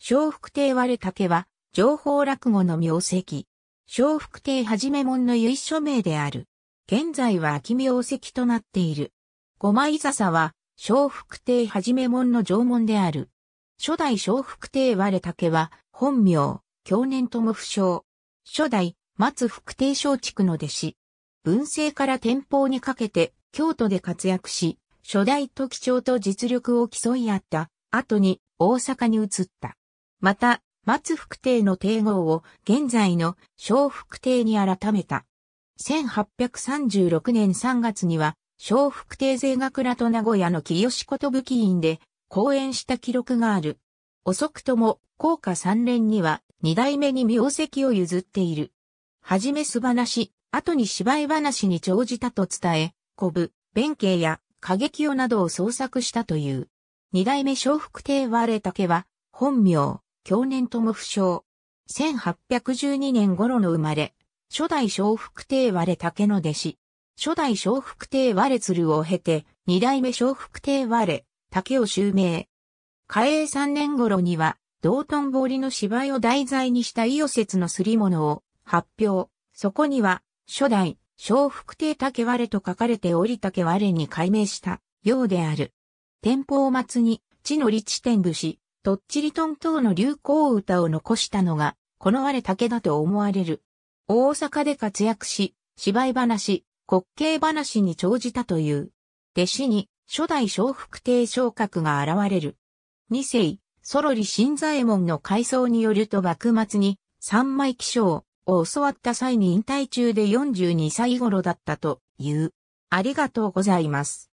小福亭割竹は、情報落語の名跡。小福亭はじめ門の由緒名である。現在は秋名跡となっている。五枚笹は、小福亭はじめ門の縄文である。初代小福亭割竹は、本名、享年とも不詳。初代、松福亭松竹の弟子。文政から天保にかけて、京都で活躍し、初代時長と実力を競い合った、後に大阪に移った。また、松福帝の帝号を現在の小福帝に改めた。1836年3月には、小福帝税学らと名古屋の清武器院で講演した記録がある。遅くとも、高下三連には、二代目に名跡を譲っている。はじめ素話、後に芝居話に長じたと伝え、古舞、弁慶や過激をなどを創作したという。二代目小福帝割れ竹は、本名、去年とも不詳。1812年頃の生まれ、初代小福帝割れ竹の弟子。初代小福帝割れ鶴を経て、二代目小福帝割れ竹を襲名。嘉永三年頃には、道頓堀の芝居を題材にした伊予説のすり物を発表。そこには、初代、小福帝竹割れと書かれており竹割れに改名したようである。天保末に、地の立地天武士、とっちりとん等の流行歌を残したのが、この我竹だと思われる。大阪で活躍し、芝居話、滑稽話に長じたという。弟子に、初代小福亭昇格が現れる。二世、ソロリ新左衛門の改装によると幕末に、三枚起床を教わった際に引退中で42歳頃だったという。ありがとうございます。